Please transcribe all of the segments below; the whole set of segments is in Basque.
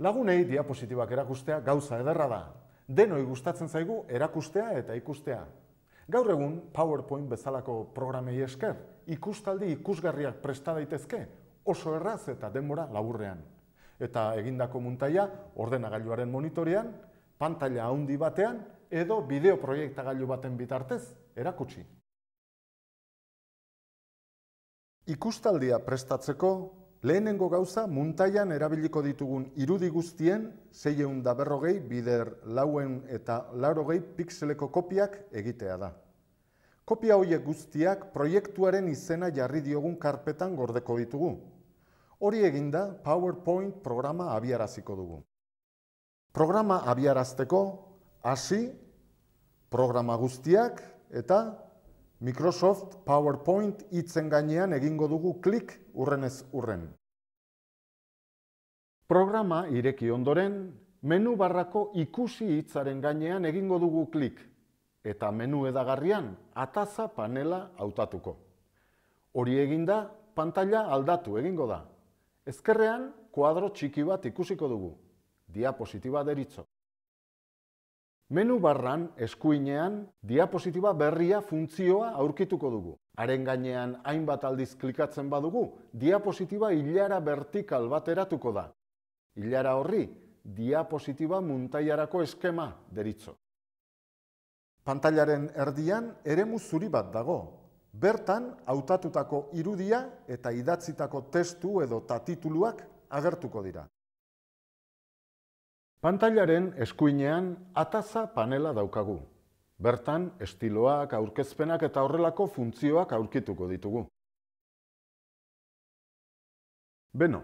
Lagunei diapositibak erakustea gauza ederra da. Denoi gustatzen zaigu erakustea eta ikustea. Gaur egun PowerPoint bezalako programei esker, ikustaldi ikusgarriak presta daitezke, oso erraz eta denbora laburrean. Eta egindako muntaia ordenagailuaren monitorean, pantaila handi batean edo bideo proiektagailu baten bitartez erakutsi. Ikustaldia prestatzeko Lehenengo gauza, muntaian erabiliko ditugun irudi guztien, zei da berrogei, bider lauen eta larogei pikseleko kopiak egitea da. Kopia horiek guztiak proiektuaren izena jarri diogun karpetan gordeko ditugu. Hori eginda, PowerPoint programa abiaraziko dugu. Programa abiarazteko, hasi, programa guztiak eta Microsoft PowerPoint itzen gainean egingo dugu klik urrenez urren. Programa ireki ondoren, menu barrako ikusi hitzaren gainean egingo dugu klik, eta menu edagarrian ataza panela hautatuko. Hori eginda, pantalla aldatu egingo da. Ezkerrean, kuadro txiki bat ikusiko dugu, diapositiba deritzo. Menu barran, eskuinean, diapositiba berria funtzioa aurkituko dugu. Haren gainean, hainbat aldiz klikatzen badugu, diapositiba hilara vertikal bat eratuko da. Hilara horri, diapositiba muntaiarako eskema deritzo. Pantailaren erdian, eremu zuri bat dago. Bertan, hautatutako irudia eta idatzitako testu edo tatituluak agertuko dira. Pantailaren eskuinean ataza panela daukagu. Bertan, estiloak, aurkezpenak eta horrelako funtzioak aurkituko ditugu. Beno,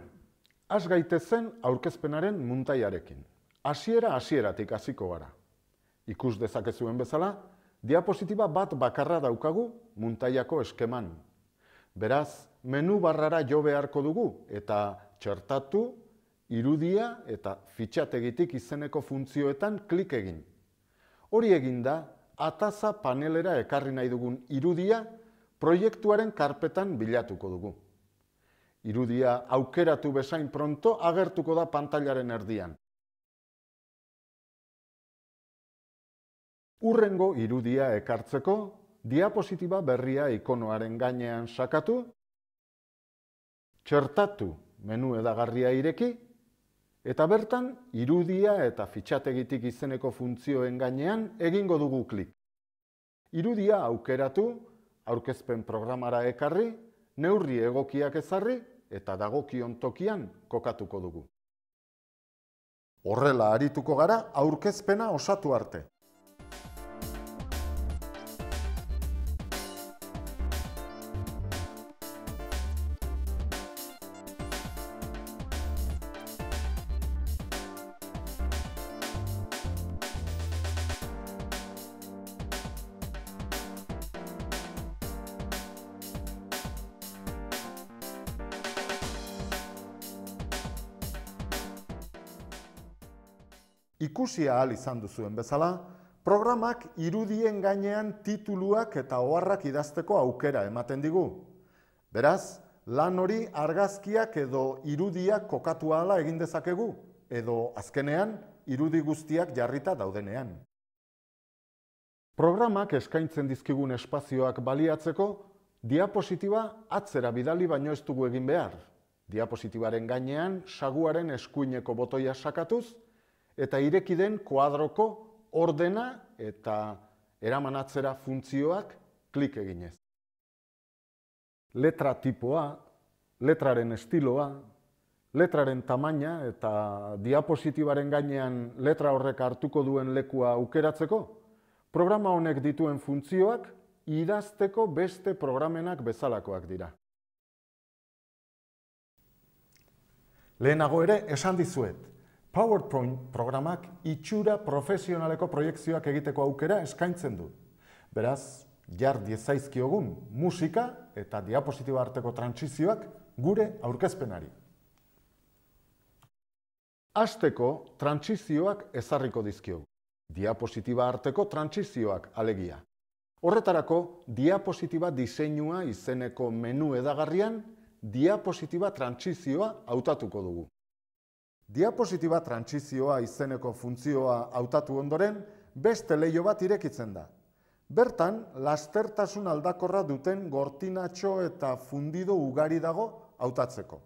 has gaitezen aurkezpenaren muntaiarekin. Hasiera hasieratik hasiko gara. Ikus dezakezuen bezala, diapositiba bat bakarra daukagu muntaiako eskeman. Beraz, menu barrara jo beharko dugu eta txertatu irudia eta fitxategitik izeneko funtzioetan klik egin. Hori egin da, ataza panelera ekarri nahi dugun irudia proiektuaren karpetan bilatuko dugu. Irudia aukeratu bezain pronto agertuko da pantailaren erdian. Urrengo irudia ekartzeko, diapositiba berria ikonoaren gainean sakatu, txertatu menu edagarria ireki, Eta bertan, irudia eta fitxategitik izeneko funtzioen gainean egingo dugu klik. Irudia aukeratu, aurkezpen programara ekarri, neurri egokiak ezarri eta dagokion tokian kokatuko dugu. Horrela arituko gara aurkezpena osatu arte. Ikusia ahal izan duzuen bezala, programak irudien gainean tituluak eta oharrak idazteko aukera ematen digu. Beraz, lan hori argazkiak edo irudiak kokatu ahala egin dezakegu, edo azkenean irudi guztiak jarrita daudenean. Programak eskaintzen dizkigun espazioak baliatzeko, diapositiba atzera bidali baino ez egin behar. Diapositibaren gainean, saguaren eskuineko botoia sakatuz eta irekiden kuadroko ordena eta eramanatzera funtzioak klik eginez. Letra tipoa, letraren estiloa, letraren tamaina eta diapositibaren gainean letra horrek hartuko duen lekua aukeratzeko, programa honek dituen funtzioak idazteko beste programenak bezalakoak dira. Lehenago ere esan dizuet, PowerPoint programak itxura profesionaleko proiektzioak egiteko aukera eskaintzen du. Beraz, jar diezaizkiogun musika eta diapositiba arteko transizioak gure aurkezpenari. Azteko transizioak ezarriko dizkiogu. Diapositiba arteko transizioak alegia. Horretarako, diapositiba diseinua izeneko menu edagarrian, diapositiba transizioa hautatuko dugu. Diapositiba trantsizioa izeneko funtzioa hautatu ondoren, beste leio bat irekitzen da. Bertan, lastertasun aldakorra duten gortinatxo eta fundido ugari dago hautatzeko.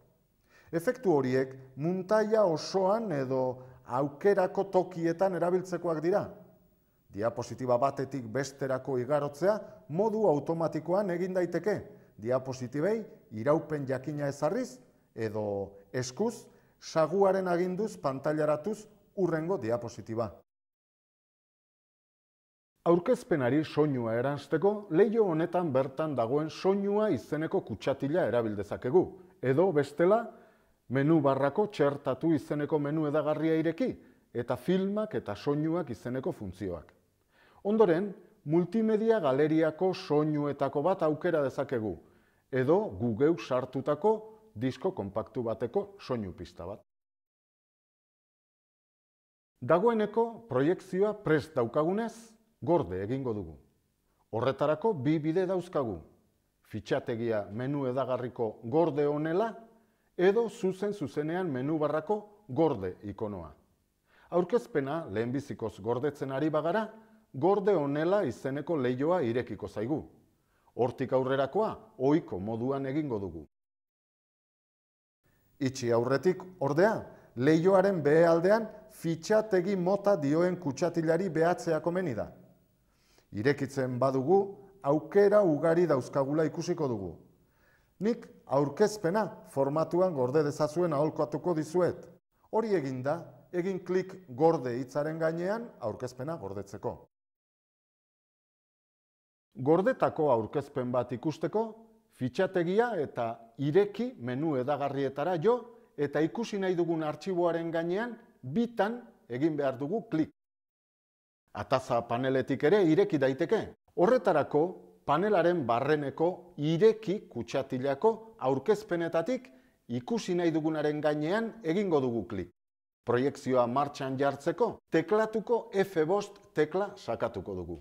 Efektu horiek, muntaila osoan edo aukerako tokietan erabiltzekoak dira. Diapositiba batetik besterako igarotzea modu automatikoan egin daiteke. Diapositibei iraupen jakina ezarriz edo eskuz saguaren aginduz pantailaratuz urrengo diapositiba. Aurkezpenari soinua eransteko, leio honetan bertan dagoen soinua izeneko kutsatila erabildezakegu. Edo bestela, menu barrako txertatu izeneko menu edagarria ireki, eta filmak eta soinuak izeneko funtzioak. Ondoren, multimedia galeriako soinuetako bat aukera dezakegu, edo gugeu sartutako disko kompaktu bateko soinu pista bat. Dagoeneko proiektzioa prest daukagunez, gorde egingo dugu. Horretarako bi bide dauzkagu. Fitxategia menu edagarriko gorde honela edo zuzen zuzenean menu barrako gorde ikonoa. Aurkezpena lehenbizikoz gordetzen ari bagara, gorde honela izeneko leioa irekiko zaigu. Hortik aurrerakoa ohiko moduan egingo dugu. Itxi aurretik, ordea, leioaren behe aldean fitxategi mota dioen kutsatilari behatzea komeni da. Irekitzen badugu, aukera ugari dauzkagula ikusiko dugu. Nik aurkezpena formatuan gorde dezazuen aholkoatuko dizuet. Hori eginda, egin klik gorde hitzaren gainean aurkezpena gordetzeko. Gordetako aurkezpen bat ikusteko, fitxategia eta ireki menu edagarrietara jo eta ikusi nahi dugun artxiboaren gainean bitan egin behar dugu klik. Ataza paneletik ere ireki daiteke. Horretarako panelaren barreneko ireki kutsatilako aurkezpenetatik ikusi nahi dugunaren gainean egingo dugu klik. Proiekzioa martxan jartzeko teklatuko F-bost tekla sakatuko dugu.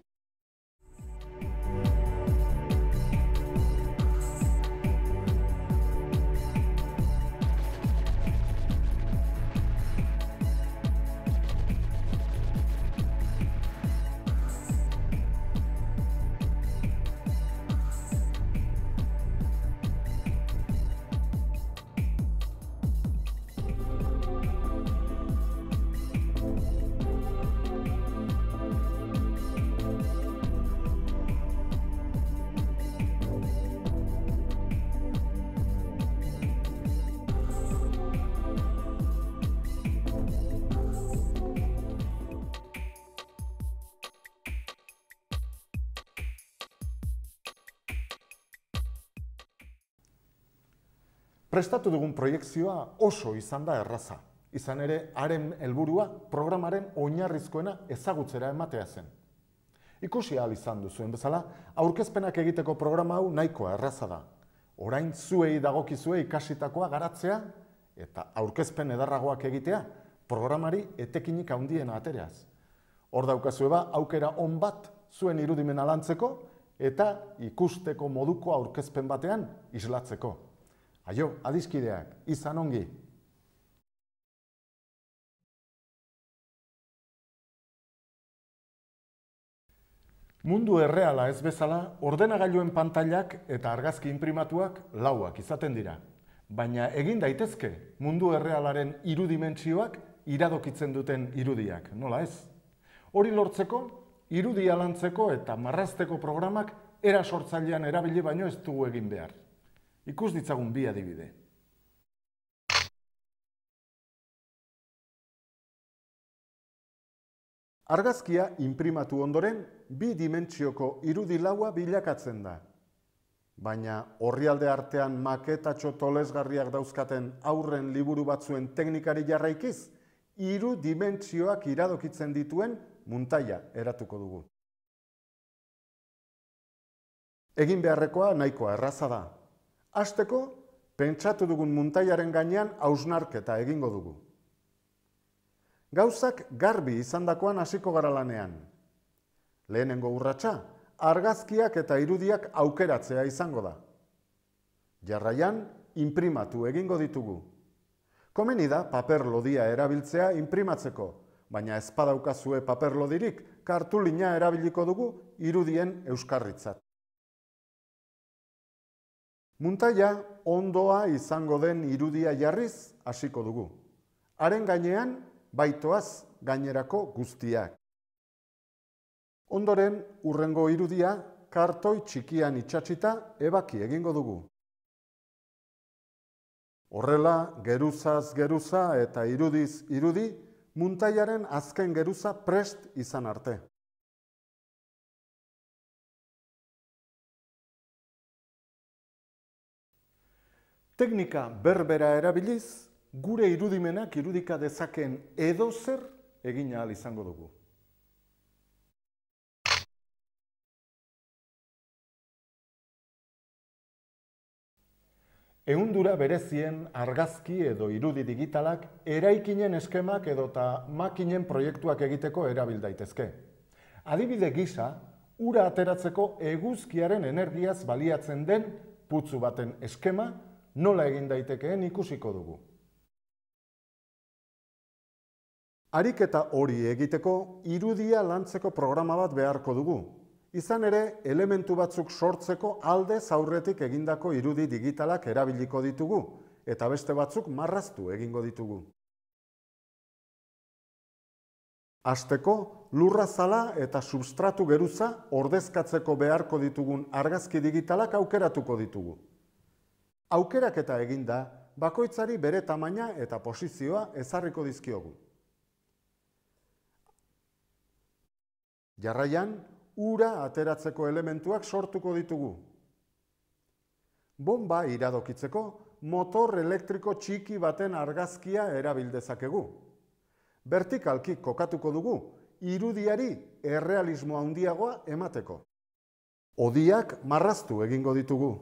Prestatu dugun proiektzioa oso izan da erraza. Izan ere, haren helburua programaren oinarrizkoena ezagutzera ematea zen. Ikusi ahal izan duzuen bezala, aurkezpenak egiteko programa hau nahikoa erraza da. Orain zuei dagokizue ikasitakoa garatzea eta aurkezpen edarragoak egitea programari etekinik handiena atereaz. Hor daukazue ba, aukera on bat zuen irudimen lantzeko eta ikusteko moduko aurkezpen batean islatzeko. Aio, adiskideak, izan ongi! Mundu erreala ez bezala, ordenagailuen pantailak eta argazki inprimatuak lauak izaten dira. Baina egin daitezke mundu errealaren irudimentsioak iradokitzen duten irudiak, nola ez? Hori lortzeko, irudia lantzeko eta marrazteko programak era sortzailean erabili baino ez dugu egin behar. Ikus ditzagun bi adibide. Argazkia imprimatu ondoren, bi dimentsioko irudi laua bilakatzen da. Baina horrialde artean maketatxo tolesgarriak dauzkaten aurren liburu batzuen teknikari jarraikiz, iru dimentsioak iradokitzen dituen muntaia eratuko dugu. Egin beharrekoa nahikoa erraza da, Azteko, pentsatu dugun muntaiaren gainean hausnarketa egingo dugu. Gauzak garbi izandakoan hasiko gara lanean. Lehenengo urratsa, argazkiak eta irudiak aukeratzea izango da. Jarraian, imprimatu egingo ditugu. Komeni da paper lodia erabiltzea imprimatzeko, baina ezpadaukazue paper lodirik kartulina erabiliko dugu irudien euskarritzat. Muntaia ondoa izango den irudia jarriz hasiko dugu. Haren gainean baitoaz gainerako guztiak. Ondoren urrengo irudia kartoi txikian itsatsita ebaki egingo dugu. Horrela, geruzaz geruza eta irudiz irudi, muntaiaren azken geruza prest izan arte. Teknika berbera erabiliz, gure irudimenak irudika dezaken edo zer egin ahal izango dugu. Ehundura berezien argazki edo irudi digitalak eraikinen eskemak edota makinen proiektuak egiteko erabil daitezke. Adibide gisa, ura ateratzeko eguzkiaren energiaz baliatzen den putzu baten eskema nola egin daitekeen ikusiko dugu. Ariketa hori egiteko irudia lantzeko programa bat beharko dugu. Izan ere, elementu batzuk sortzeko alde zaurretik egindako irudi digitalak erabiliko ditugu, eta beste batzuk marraztu egingo ditugu. Asteko, lurra zala eta substratu geruza ordezkatzeko beharko ditugun argazki digitalak aukeratuko ditugu aukeraketa eginda, bakoitzari bere tamaina eta posizioa ezarriko dizkiogu. Jarraian, ura ateratzeko elementuak sortuko ditugu. Bomba iradokitzeko, motor elektriko txiki baten argazkia erabildezakegu. Bertikalki kokatuko dugu, irudiari errealismoa handiagoa emateko. Odiak marraztu egingo ditugu.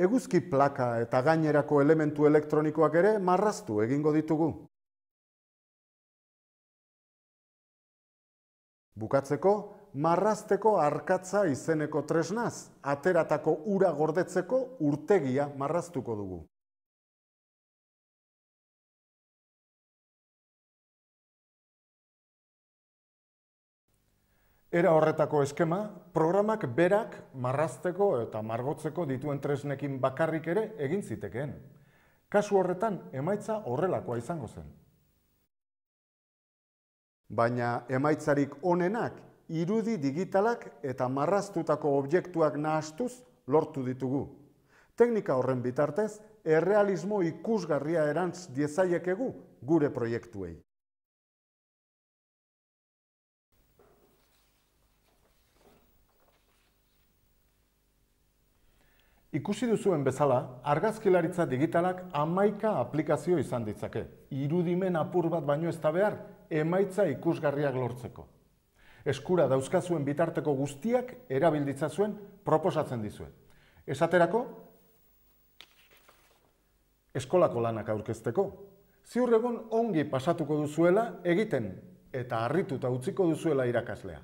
Eguzki plaka eta gainerako elementu elektronikoak ere marraztu egingo ditugu. Bukatzeko, marrazteko arkatza izeneko tresnaz, ateratako ura gordetzeko urtegia marraztuko dugu. Era horretako eskema, programak berak marrazteko eta margotzeko dituen tresnekin bakarrik ere egin zitekeen. Kasu horretan emaitza horrelakoa izango zen. Baina emaitzarik onenak irudi digitalak eta marraztutako objektuak nahastuz lortu ditugu. Teknika horren bitartez, errealismo ikusgarria erantz diezaiekegu gure proiektuei. Ikusi duzuen bezala, argazkilaritza digitalak amaika aplikazio izan ditzake. Irudimen apur bat baino ez da behar, emaitza ikusgarriak lortzeko. Eskura dauzkazuen bitarteko guztiak erabilditza zuen proposatzen dizuen. Esaterako, eskolako lanak aurkezteko. Ziur egon ongi pasatuko duzuela egiten eta harrituta utziko duzuela irakaslea.